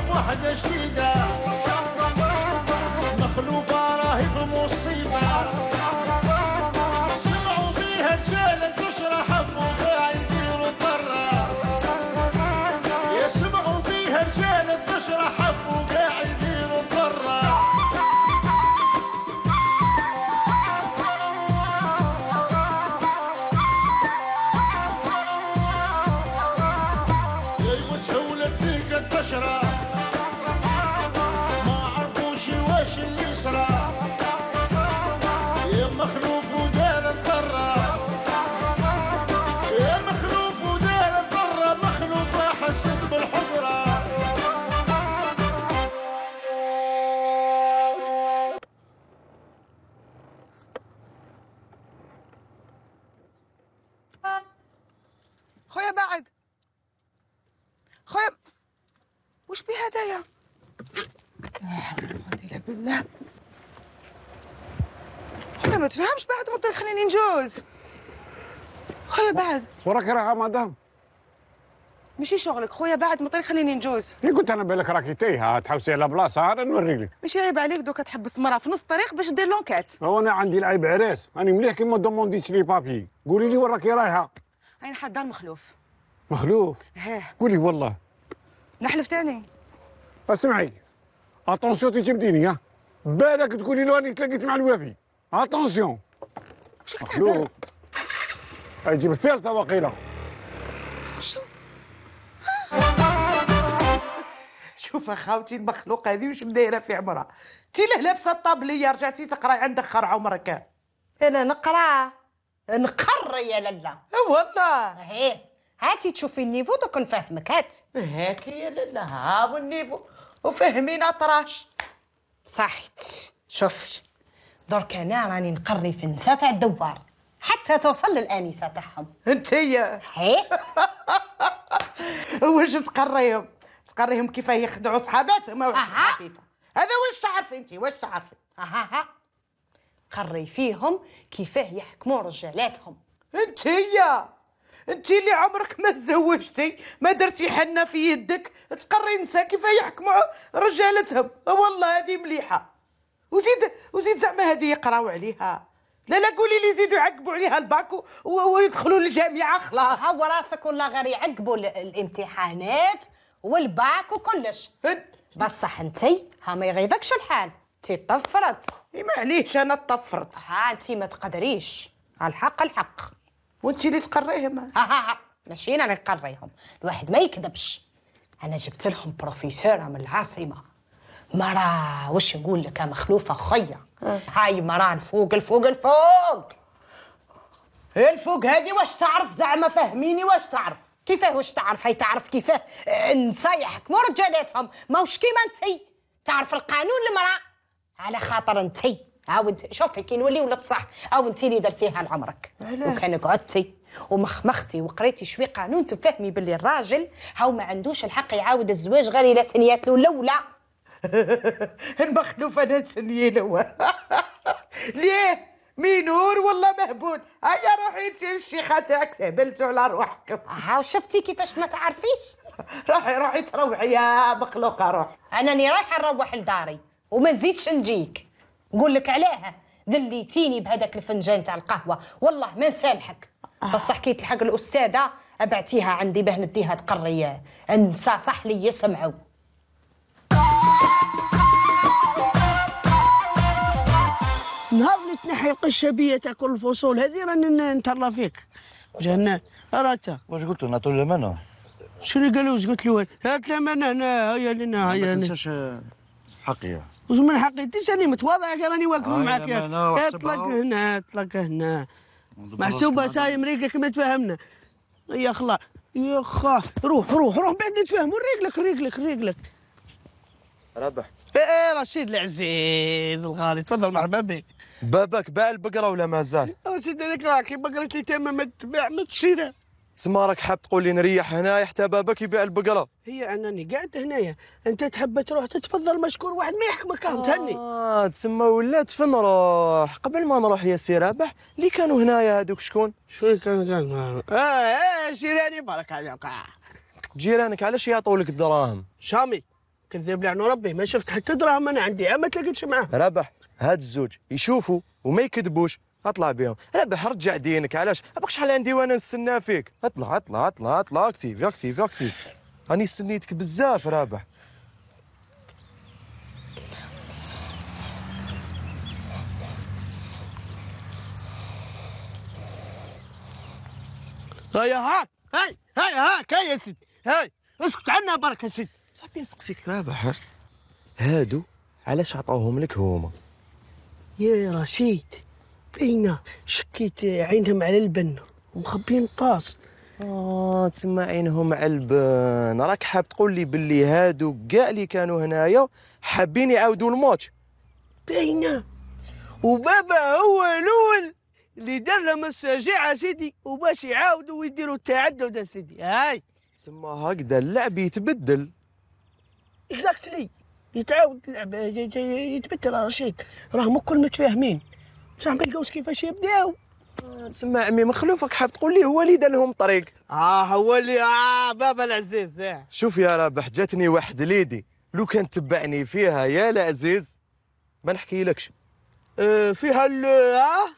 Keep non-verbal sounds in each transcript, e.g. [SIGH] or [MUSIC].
بوحدة شديدة مخلوفة راهي في مصيبة لا انا ما تفهمش بعد بطل خليني نجوز خويا بعد وراك راها مدام ماشي شغلك خويا بعد مطير خليني نجوز اي قلت انا بالك راكي تايهه تحوسي على بلاصه انا نوريك لك ماشي عيب عليك دوكا تحبس مرا في نص الطريق باش دير لونكات هو انا عندي العيب عراس راني مليح كيما دومونديتش لي بابي قولي لي وين راكي رايحه اين دار مخلوف مخلوف ايه قولي والله نحلف تاني اسمعي اتونسيون مديني ها بالك تقولي له راني تلاقيت مع الوافي اتونسيون شو تهضر اجيب الثالثه وقيله شوف اخاوتي المخلوق هذه واش مدايره في عمرها تي له لابسه الطابليه رجعتي تقراي عندك خر عمرك انا نقرا نقر يا لالا أه، والله هي هاتي تشوفي النيفو دوك نفهمك هات هاك يا لالا ها النيفو وفهمينا طراش صحت شفت درك انا راني نقري في النساء تاع الدوار حتى توصل للانسه تاعهم انت هي [LAUGHS] واش تقريهم تقريهم كيف يخدعوا صحاباتهم اها هذا واش تعرفي انت واش تعرفي اها قري فيهم كيفاه يحكموا رجالاتهم انت هي انت اللي عمرك ما تزوجتي ما درتي حنه في يدك تقري نسا كيف يحكموا رجالتهم والله هذه مليحه وزيد وزيد زعما هذه يقراو عليها لا لا قولي لي زيدوا يعقبوا عليها الباك ويدخلوا للجامعه خلاص هو راسك ولا غير يعقبوا الامتحانات والباك وكلش بصح انت ها ما يغيضكش الحال تي طفرت إيه، معليش انا طفرت ها انت ما تقدريش الحق الحق وانت اللي تقريهم ها ها ها ماشي انا اللي نقريهم الواحد ما يكذبش انا جبت لهم بروفيسوره من العاصمه مرا وش نقول لك يا مخلوفه خويا هاي مران فوق الفوق الفوق الفوق هذه واش تعرف زعما فهميني واش تعرف كيفاه واش تعرف هاي تعرف كيفاه نصايحك مو رجالاتهم ماهوش كيما انتي تعرف القانون المرأة على خاطر انتي عاود شوفي كي نولي ولا تصح او انت اللي درتيها لعمرك وكان قعدتي ومخمختي وقريتي شوي قانون تفهمي باللي الراجل هاو ما عندوش الحق يعاود الزواج غير الى سنيات الاولى [LAUGHS] المخلوف انا سنيه الاول [LAUGHS] ليه مينور والله مهبول هيا روحي انت الشيخه تاعك سهبلتوا على روحك هاو شفتي كيفاش ما تعرفيش روحي روحي تروحي يا مخلوقه روحي انا راني رايحه نروح لداري وما نزيدش نجيك نقول لك عليها ذليتيني بهذاك الفنجان تاع القهوه والله ما نسامحك آه. بصح حكيت الحق الاستاذه ابعتيها عندي باه نديها تقري انسى صح لي يسمعوا نهار اللي تنحي القشه بيا تاكل الفصول هذه رانا نتهلا فيك جنان راتا واش قلت لنا طول المنى شنو قالوا واش قلت له هات لنا هنا هيا لنا هيا ما تنساش حقي واش من انت راني متواضعه راني واقف آه، معاك اطلق هنا اطلق هنا محسوبه ساي مريقك ما تفهمنا يا خلا يا خا روح روح روح بعد نتفاهموا ريقلك ريقلك ريقلك ربح إيه،, ايه رشيد العزيز الغالي تفضل مرحبا بك باباك باع البقره ولا مازال رشيد هذيك راكي بقرتي تمام ما تباع ما تشرى تسمى راك حاب تقول لي نريح هنايا حتى باباك يبيع البقره هي انني قاعد هنايا انت تحب تروح تتفضل مشكور واحد ما يحكمك آه تهني اه تسمى ولات فين نروح قبل ما نروح يا سي رابح اللي كانوا هنايا هذوك شكون شكون كانوا كانوا اه, آه جيراني بارك عليك جيرانك علاش يعطوا لك الدراهم شامي كذب لعنو ربي ما شفت حتى دراهم انا عندي ما تلاقيتش معاه رابح هاد الزوج يشوفوا وما يكذبوش اطلع بهم ربح رجع دينك علاش باقي شحال عندي وانا نستنى فيك اطلع اطلع اطلع اطلع اكتيف اكتيف اكتيف راني سنيتك بزاف رابح هيا هاك هاي هاي هاك هاي يا سيدي هاي اسكت عنا برك يا سيدي صافي نسقسيك رابح هادو علاش عطاوهم لك هما يا رشيد باينه شكيت عينهم على البن ومخبين الطاس اه تسمى عينهم على البن راك حاب تقول لي باللي هادو كاع اللي كانوا هنايا حابين يعاودوا الماتش باينه وبابا هو الاول اللي دار لهم السجيعه سيدي وباش يعاودوا ويديروا التعدد سيدي هاي تسمى هكذا اللعب يتبدل اكزاكتلي يتعاود اللعب يتبدل راه شيك راهم الكل متفاهمين باش نلقاوش كيفاش يبداو تسمى عمي مخلوفك حاب تقول لي هو اللي دار لهم طريق اه هو اللي اه بابا العزيز اه شوف يا رابح جاتني واحد ليدي لو كان تبعني فيها يا العزيز ما نحكيلكش أه فيها ال اه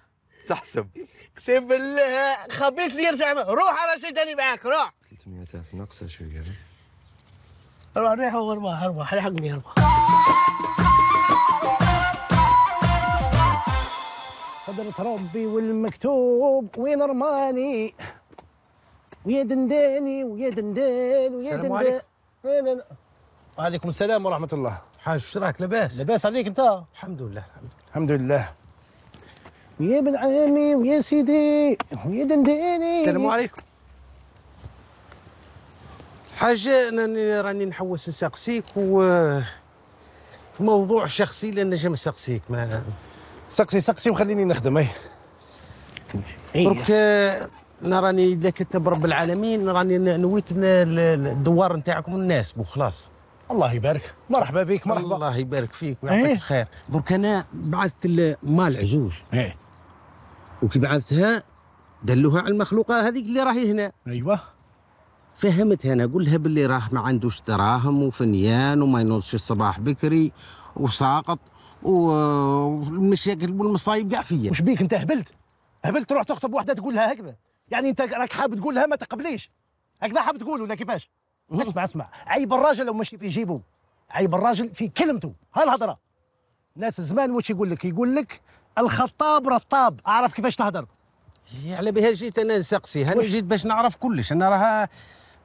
تحسب قسم بالله خبيت لي يرجع روح انا شي ثاني معاك روح 300 الف ناقصه شويه روح روح روح روح روح روح قدرة ربي والمكتوب وين رماني ويا دنداني ويا دندان ويا دندان عليكم. وعليكم السلام ورحمة الله حاج راك لاباس لاباس عليك انت الحمد لله الحمد لله ويا بن عمي ويا سيدي ويا دنداني السلام عليكم حاج انا راني نحوس نسقسيك و في موضوع شخصي لان جا نسقسيك ما سقسي سقسي وخليني نخدم اي إيه. درك انا آه، راني اذا كنت برب العالمين راني نويت الدوار نتاعكم الناس وخلاص الله يبارك مرحبا بك مرحبا الله يبارك فيك إيه. ويعطيك ايه؟ الخير درك انا بعثت مال عجوز ايه وكي بعثتها دلوها على المخلوقه هذيك اللي راهي هنا ايوه فهمتها انا قول لها باللي راه ما عندوش دراهم وفنيان وما ينوضش الصباح بكري وساقط والمشاكل والمصايب كاع فيا واش بيك انت هبلت هبلت تروح تخطب وحده تقول لها هكذا يعني انت راك حاب تقول لها ما تقبليش هكذا حاب تقول ولا كيفاش اسمع اسمع عيب الراجل لو ماشي في جيبه عيب الراجل في كلمته هالهضره ناس زمان واش يقول لك يقول لك الخطاب رطاب اعرف كيفاش تهضر إيه، على بها جيت انا نسقسي هاني جيت باش نعرف كلش انا راها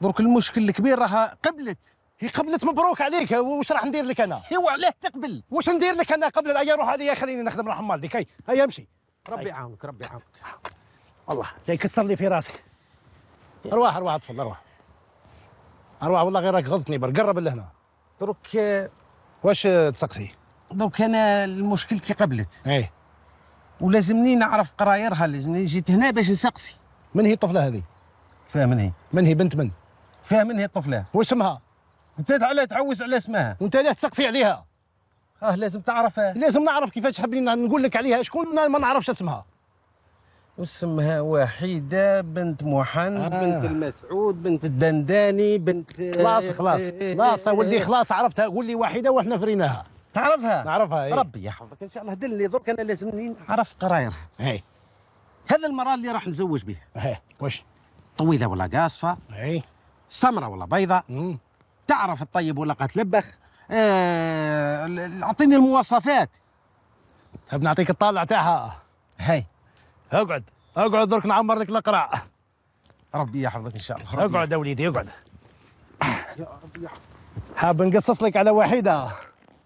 درك المشكل الكبير راها قبلت هي قبلت مبروك عليك واش راح ندير لك انا ايوا علاه تقبل واش ندير لك انا قبل العيا روح هذه خليني نخدم مالدي كي هيا امشي ربي يعاونك ربي يعاونك والله لا يكسر لي في راسي ارواح ارواح تفضل ارواح ارواح والله غير راك غضتني بر قرب لهنا دروك واش تسقسي دروك انا المشكل كي قبلت ايه ولازمني نعرف قرايرها لازمني جيت هنا باش نسقسي من هي الطفله هذه فيها من هي من هي بنت من فيها من هي الطفله واسمها انت على تعوز على اسمها وانت لا تسقفي عليها اه لازم تعرفها لازم نعرف كيفاش حابين نقول لك عليها شكون ما نعرفش اسمها واسمها وحيدة بنت محن آه. بنت المسعود بنت الدنداني بنت خلاص خلاص إيه، إيه، إيه، خلاص ولدي خلاص عرفتها قول لي وحيدة واحنا فريناها تعرفها نعرفها إيه؟ ربي يحفظك ان شاء الله دلني درك انا لازمني نعرف قرايرها اي هذا المرأة اللي راح نزوج بها ايه واش طويلة ولا قاصفة اي سمرة ولا بيضة تعرف الطيب ولا قتلبخ آه، اعطيني المواصفات تحب طيب، نعطيك الطالع تاعها هاي اقعد اقعد درك نعمر لك القرع ربي يحفظك ان شاء الله اقعد يا وليدي اقعد يا ربي يحفظك حاب نقصص لك على واحده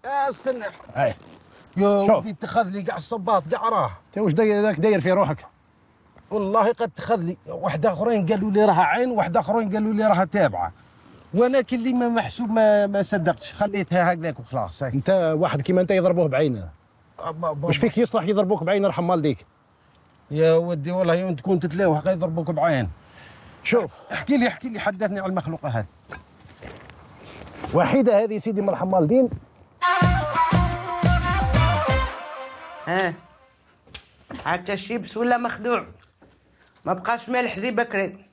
آه، استنى هاي يا ربي اتخذ لي قاع الصباط قاع راه انت واش داير داير في روحك والله قد تخذ لي واحد اخرين قالوا لي راها عين واحد اخرين قالوا لي راها تابعه ولكن اللي ما محسوب ما, ما صدقتش خليتها هكذاك وخلاص انت واحد كيما انت يضربوه بعينه واش فيك يصلح يضربوك بعينه يرحم والديك يا ودي والله يوم تكون تتلاوح يضربوك بعين شوف احكي لي احكي لي حدثني على المخلوقه هذه وحيده هذه سيدي مرحم والدين ها حتى الشيبس ولا مخدوع ما بقاش مالح زي بكري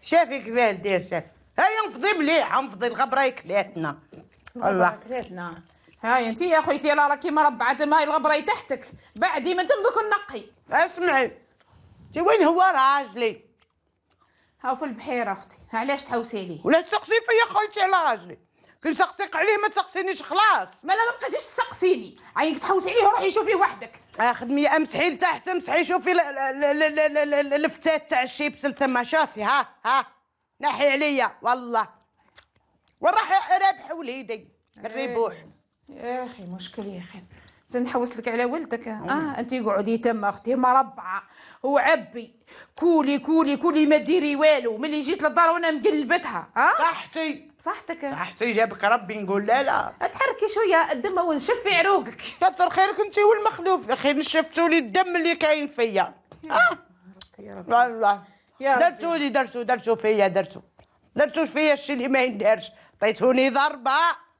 شافي كيفاه دير شافي هاي نفضي مليح نفضي الغبره كلاتنا الله كلاتنا هاي انت يا خويتي لا راكي مربعه الماء الغبره تحتك بعدي من تمدك النقي اسمعي انت وين هو راجلي هاو في البحيره اختي علاش تحوسي لي ولا تسقسي فيا خويتي على راجلي كي نسقسيك عليه ما تسقسينيش خلاص ما لا ما بقيتيش تسقسيني عينك تحوسي عليه وروحي شوفي وحدك اخدمي امسحي لتحت امسحي شوفي الفتات تاع الشيبس لتما شافي ها ها نحي عليا والله وين راح رابح وليدي الربوح يا اخي مشكل يا اخي نحوس لك على ولدك اه أمم. انت قعدي تما اختي مربعه وعبي كولي كولي كولي ما ديري والو ملي جيت للدار وانا مقلبتها أه؟ صحتي صحتك صحتي جابك ربي نقول لا لا تحركي شويه الدم ونشف في عروقك كثر خيرك انت والمخلوف يا اخي نشفتوا لي الدم اللي كاين فيا اه والله درتو لي درتو درتو فيا درتو درتو فيا الشيء اللي ما يندارش عطيتوني ضربه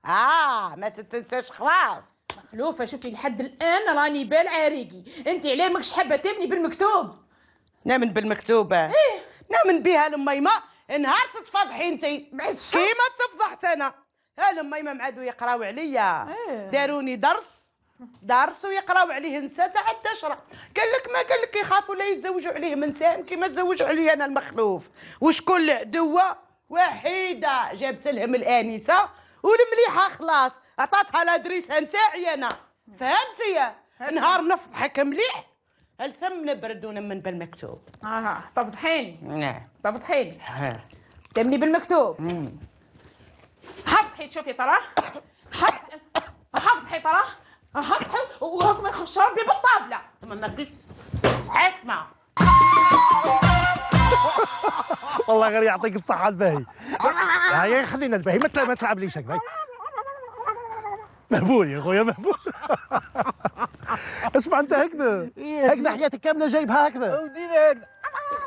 اه ما تتنساش خلاص مخلوفه شوفي لحد الان راني بال عريقي انت علاه ماكش حابه تبني بالمكتوب نامن بالمكتوبه ايه نامن بها لميمه نهار تتفضحي انت كيما تفضحت انا ها لميمه معادو يقراو عليا ايه. داروني درس دارسوا يقراو عليه نساء حتى شرع قال لك ما قال لك يخافوا لا يتزوجوا عليه من ساهم كيما تزوجوا عليا انا المخلوف وشكون العدوه وحيده جابت لهم الانسه والمليحه خلاص عطاتها لادريسها نتاعي انا فهمتي نهار نفضحك مليح هل ثم نبرد ونمن بالمكتوب اها تفضحيني نعم تفضحيني تمني بالمكتوب حفظ حيت شوفي طراح حفظ حط حيت تراه يخش ربي بالطابله ما [LAUGHS] والله غير يعطيك الصحة الباهي هيا خلينا الباهي ما تلعب تلعبليش هكذا مهبول يا خويا مهبول [LAUGHS] اسمع انت هكذا هكذا حياتك كامله جايبها هكذا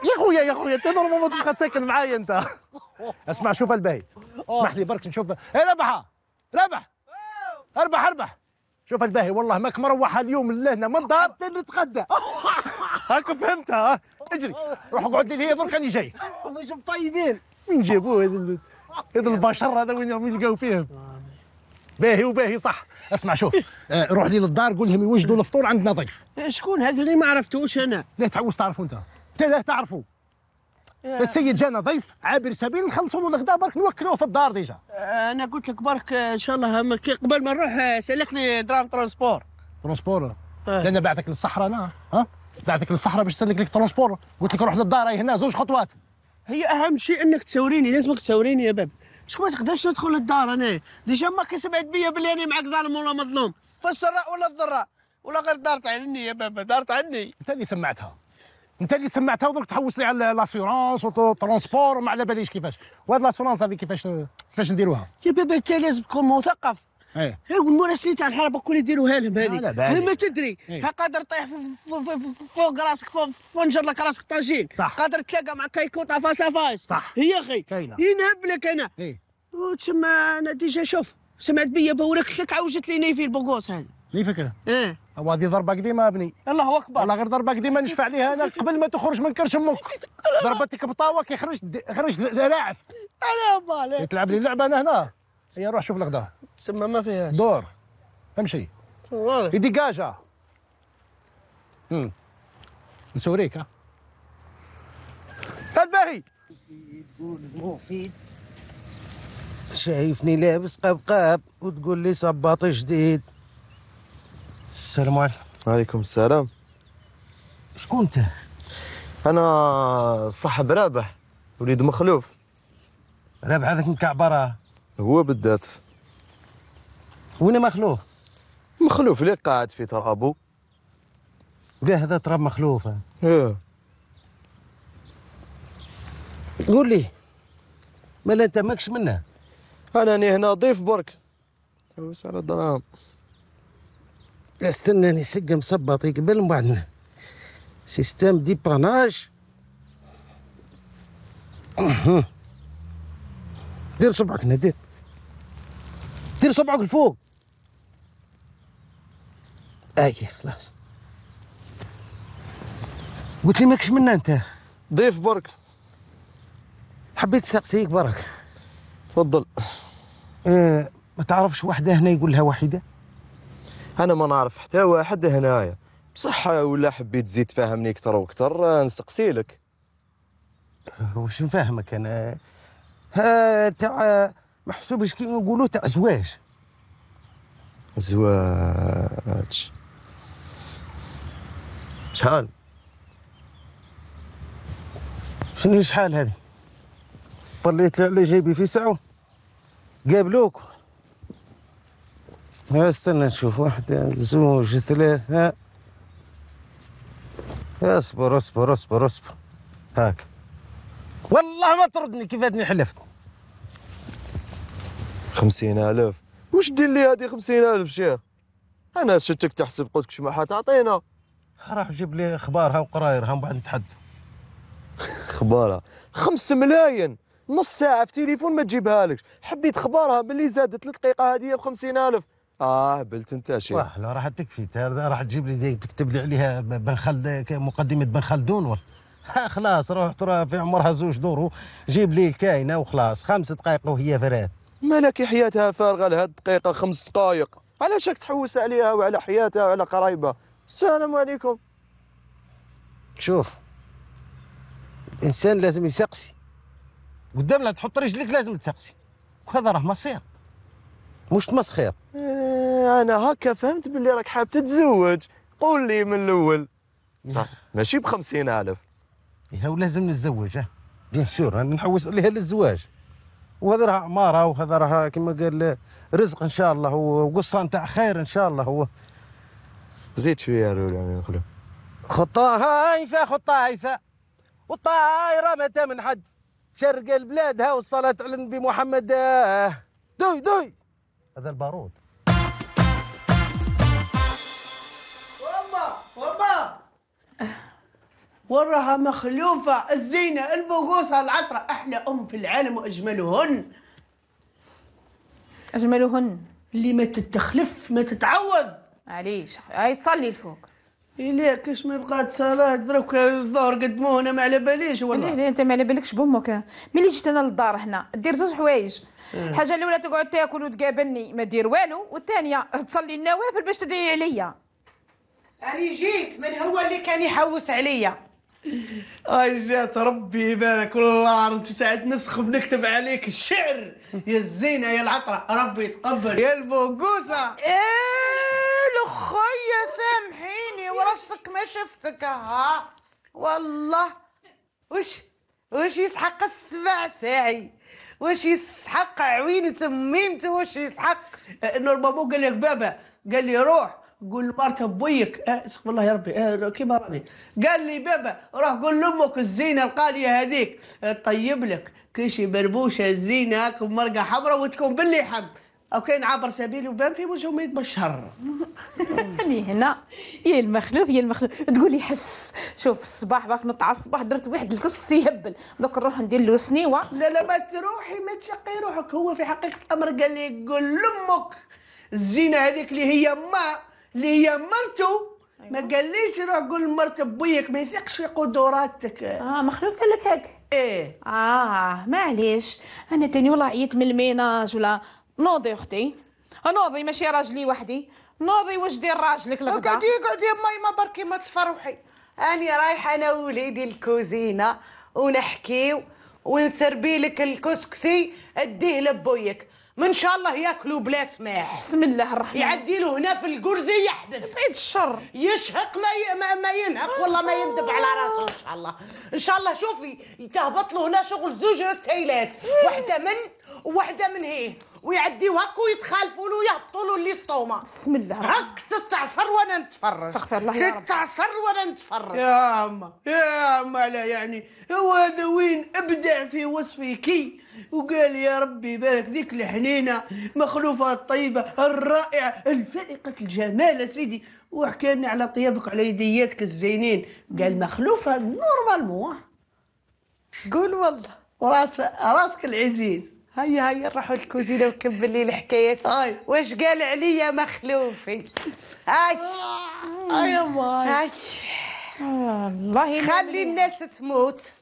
يا خويا يا خويا انت ما تبقى تساكن معايا انت اسمع شوف الباهي اسمح لي برك نشوف ايه ربحه ربح اربح اربح شوف الباهي والله ماك مروح اليوم لهنا من الدار نعم، حتى نتغدى [LAUGHS] هاك فهمتها اجري روح اقعد لي هي درك راني جاي مش طيبين وين جابوه هذا هذا البشر هذا وين يلقاو فيهم باهي وباهي صح اسمع شوف آه، روح لي للدار قول لهم يوجدوا الفطور عندنا ضيف إيه، شكون هذا اللي ما عرفتوش انا لا تعوز تعرفه انت انت لا تعرفه السيد جانا ضيف عابر سبيل نخلصوا له الغداء برك نوكلوه في الدار ديجا انا قلت لك برك ان شاء الله قبل ما نروح آه، سلكني درام ترونسبور ترونسبور أه. لان بعثك للصحراء انا ها بعثك للصحراء باش نسلك لك ترونسبور قلت لك روح للدار هنا زوج خطوات هي اهم شيء انك تسوريني لازمك تسوريني يا باب مش ما تقدرش ندخل للدار انا ديجا ما سمعت بيا بلي انا معاك ظالم ولا مظلوم في السراء ولا الضراء ولا غير دارت عني يا بابا دارت عني انت اللي سمعتها انت اللي سمعتها ودرك تحوس لي على لاسورونس وترونسبور وما على باليش كيفاش وهاد لاسورونس هذه كيفاش كيفاش نديروها يا بابا انت لازم تكون مثقف ايه المراسلين تاع الحرب كل يديروها لهم هذه ما تدري ايه. قادر طيح فوق راسك فنجر لك راسك طاجين صح قادر تلاقى مع كيكوطا فاس فاس صح هي اخي ينهب لك انا ايه وتسمى انا ديجا شوف سمعت بيا بورك لك عوجت لي نيفي البوغوس هذه نيفك ايه او هذه ضربه قديمه ابني الله اكبر والله غير ضربه قديمه نشفع عليها انا قبل ما تخرج من كرش امك ضربتك بطاوك يخرج خرج لاعف انا مالك تلعب لي لعبه انا هنا هيا روح شوف الغدا تسمى ما فيهاش دور امشي يدي كاجا نسوريك ها الباهي مفيد شايفني لابس قبقاب وتقول لي صباط جديد السلام عليكم وعليكم السلام شكون انت انا صاحب رابح وليد مخلوف رابح هذاك كعبره هو بالذات وين مخلوف مخلوف اللي قاعد في ترابو كاع هذا تراب مخلوف ايه قول لي مالا انت ماكش منه انا هنا ضيف برك بس على الدراهم استناني سقة مصبطي قبل من بعدنا سيستم ديباناج دير صبعك هنا دير دير صبعك لفوق اي خلاص قلت لي ماكش منا انت ضيف برك حبيت سقسيك برك تفضل آه ما تعرفش واحده هنا يقول لها واحده انا ما نعرف حتى واحد هنايا بصح ولا حبيت تزيد تفهمني اكثر واكثر نسقسي لك واش نفهمك انا ها تاع محسوبش كيما نقولوا تاع زواج زواج شحال شنو شحال هذه طليت على جيبي في ساعه قابلوك استنى نشوف واحدة زوج ثلاثة اصبر اصبر اصبر اصبر هاك والله ما تردني كيف هادني حلفت خمسين ألف وش دير لي هذه خمسين ألف شيخ أنا شتك تحسب قلتك ما حتعطينا راح جيب لي أخبارها وقرايرها ومن بعد نتحدث أخبارها خمس ملايين نص ساعة في تليفون ما تجيبها لكش حبيت أخبارها باللي زادت الدقيقة هذه بخمسين ألف اه واه لا راح تكفي راح تجيب لي تكتب لي عليها بن خلد مقدمه بن خلدون ولا [LAUGHS] آه، خلاص روح ترى في عمرها زوج دور جيب لي الكاينه وخلاص خمس دقائق وهي فرات مالك حياتها فارغه لها الدقيقه خمس دقائق على شك تحوس عليها وعلى حياتها وعلى قرايبها السلام عليكم شوف الانسان لازم يسقسي قدام لا تحط رجلك لازم تسقسي وهذا راه مصير مش تمسخير آه انا هكا فهمت باللي راك حاب تتزوج قول لي من الاول صح ماشي ب 50000 إيه، هو لازم نتزوج اه بيان سور نحوس عليها للزواج وهذا راه عماره وهذا راه كما قال رزق ان شاء الله وقصه نتاع خير ان شاء الله هو زيد شويه رول يعني خطا خطه هايفه خطه هايفه والطائره ما تمن حد شرق البلاد ها والصلاه على النبي محمد اه. دوي دوي هذا البارود وما وما وراها مخلوفة الزينة البوغوصة العطرة أحلى أم في العالم وأجملهن أجملهن اللي ما تتخلف ما تتعوض معليش هاي تصلي الفوق إليه كاش ما بقات صلاة دروك الظهر قدمونا ما على باليش والله ليه انت ما على بالكش بامك ملي جيت انا للدار هنا دير زوج حوايج الحاجه الاولى تقعد تاكل وتقابلني ما دير والو والثانيه تصلي النوافل باش تدعي عليا أنا جيت من هو اللي كان يحوس عليا اي آه، جات ربي يبارك والله عرفت ساعات نسخ بنكتب عليك الشعر يا الزينة يا العطرة ربي يتقبل يا البوقوسة ايه لخويا سامحيني وراسك ما شفتك ها والله وش وش يسحق السبع تاعي واش يسحق عوينة ميمته واش يسحق أه، انه بابو قال لك بابا قال لي روح قول لمرت بويك أه، اسق الله يا ربي أه كيما راني قال لي بابا روح قول لامك الزينه القاليه هذيك أه، طيب لك كيشي بربوشه الزينه هاك بمرقه حمراء وتكون باللي حم او كاين عابر سبيل وبان في وجهه ما يتبشر يعني هنا يا المخلوف يا المخلوف تقول حس شوف الصباح باك نطع الصباح درت واحد الكسكس يهبل دوك نروح ندير له سنيوه لا لا ما تروحي ما تشقي روحك هو في حقيقه الامر قال لي قول لامك الزينه هذيك اللي هي ما اللي هي مرته ما أيوة. قاليش روح قول مرت بويك ما يثقش في قدراتك اه مخلوف قال لك هكا ايه اه معليش انا تاني والله عييت من الميناج ولا نوضي اختي نوضي ماشي راجلي وحدي نوضي واش دير راجلك لغدا قعدي قعدي ما بركي ما تفرحي اني رايحه انا ووليدي الكوزينه ونحكي ونسربي لك الكسكسي اديه لبويك من ان شاء الله ياكلوا بلا سماح بسم الله الرحمن يعدي له هنا في القرز يحبس بعيد الشر يشهق ما ي... ما, ما ينهق والله ما يندب على راسه ان شاء الله ان شاء الله شوفي تهبط له هنا شغل زوج رتيلات إيه. واحده من وواحده من هي ويعديوها ويتخالفوا له ويهبطوا له لي ستوما بسم الله هك تتعصر وانا نتفرج استغفر الله يا رب تتعصر وانا نتفرج يا عما يا عما لا يعني هو هذا وين ابدع في وصفي كي وقال يا ربي بارك ذيك الحنينه مخلوفه الطيبه الرائعه الفائقه الجمال سيدي وحكى لنا على طيابك على يدياتك الزينين قال مخلوفه نورمالمون قول والله راس راسك العزيز هيا هيا نروحوا الكوزينه وكمل لي الحكايات هاي واش قال عليا مخلوفي هاي هاي هاي والله خلي الناس تموت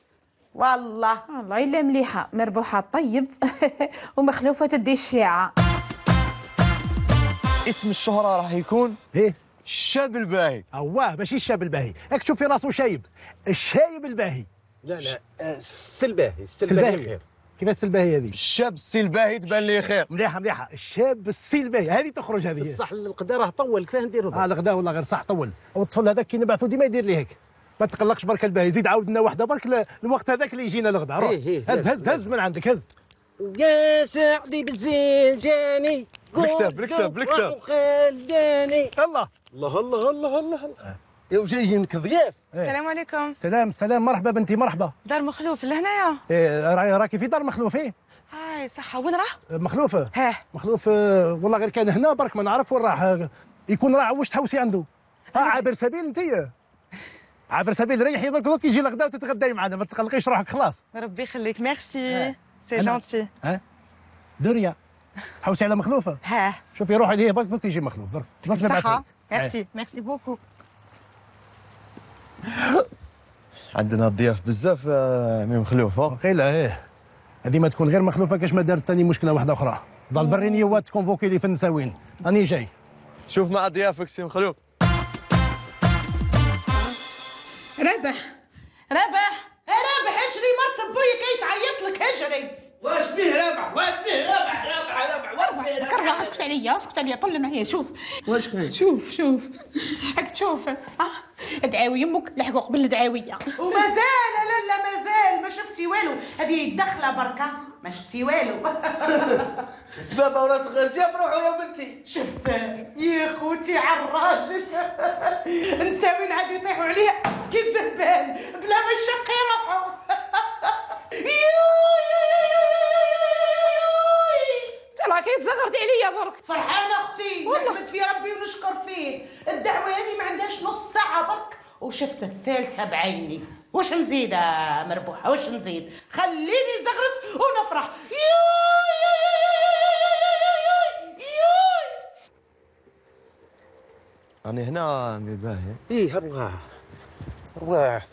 والله والله الا مليحه مربوحه طيب [LAUGHS] ومخلوفه تدي الشيعه اسم الشهره راح يكون ايه الشاب الباهي اواه ماشي الشاب الباهي اكتب تشوف في راسه شايب الشايب الباهي لا لا آه، السلباهي السلباهي خير كيفاش الباهي هذه الشاب السي الباهي تبان لي خير مليحه مليحه الشاب السي الباهي هذه تخرج هذه بصح القدا راه طول كيفاه نديرو اه الغدا والله غير صح طول والطفل هذاك كي نبعثو ديما يدير لي هيك ما تقلقش برك الباهي زيد عاود لنا واحده برك الوقت هذاك اللي يجينا الغدا روح إيه، إيه. هز هز هز من عندك هز يا سعدي بالزين جاني بالكتاب بالكتاب بالكتاب الله الله الله الله الله, الله. وجايينك ضياف إيه. السلام عليكم سلام سلام مرحبا بنتي مرحبا دار مخلوف لهنايا ايه راكي في دار مخلوف ايه هاي صحه وين راه مخلوف ها مخلوف والله غير كان هنا برك ما نعرف وين راه يكون راه واش تحوسي عنده اه عابر سبيل انت عابر سبيل ريحي درك درك يجي لغدا وتتغداي معنا ما تقلقيش روحك خلاص ربي يخليك ميرسي آه. سي جونتي ها دنيا تحوسي على مخلوفه ها شوفي روحي ليه برك درك يجي مخلوف درك درك ميرسي آه. ميرسي بوكو عندنا ضياف بزاف آه، مي مخلوفه وقيله ايه هذه ما تكون غير مخلوفه كاش ما دارت ثاني مشكله واحده اخرى ضل هو تكونفوكي لي فنساوين راني جاي شوف مع ضيافك سي مخلوف رابح رابح رابح اجري مرت بويا كي تعيط لك اجري واش بيه رابح واش بيه رابح رابح رابح واش بيه رابح اسكت عليا اسكت عليا طل معايا شوف واش كاين شوف شوف هاك تشوف اه دعاوي يمك لحقوا قبل الدعاويه ومازال لا لا مازال ما شفتي والو هذه دخله بركه ما شفتي والو [LAUGHS] بابا وراس غير جاب روحه يا بنتي شفت يا خوتي على الراجل [LAUGHS] نساوي عاد يطيحوا عليه كي بلا ما يشقي روحو [LAUGHS] يوي كي تزغرتي عليا برك فرحانه اختي نحمد في ربي ونشكر فيه الدعوه هذه ما عندهاش نص ساعه برك وشفت الثالثه بعيني واش نزيد مربوحه واش نزيد خليني زغرت ونفرح يوي يوي انا هنا مي باهي ايه رواح رواح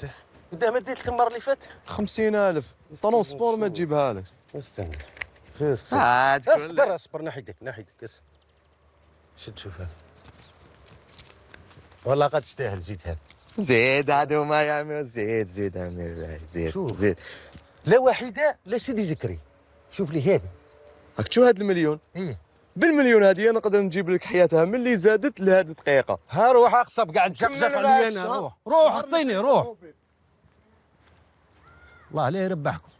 قدام ديت المره اللي فاتت 50000 طالون سبور ما تجيبها لك استنى اصبر اصبر ناحيتك ناحيتك اسمع شو تشوف هذا والله قد تستاهل زيد هذا زيد عدو ما يعمل زيد زيد عمير الله زيد شوف. زيد لا واحدة لا سيدي زكري شوف لي هذا هاك شو هاد المليون؟ ايه بالمليون هذه نقدر نجيب لك حياتها من اللي زادت لهذه دقيقة ها روح اقصب قاعد تزقزق عليا انا روح روح اعطيني روح الله عليه يربحكم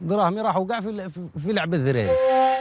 دراهمي راح وقع في في لعب الذراري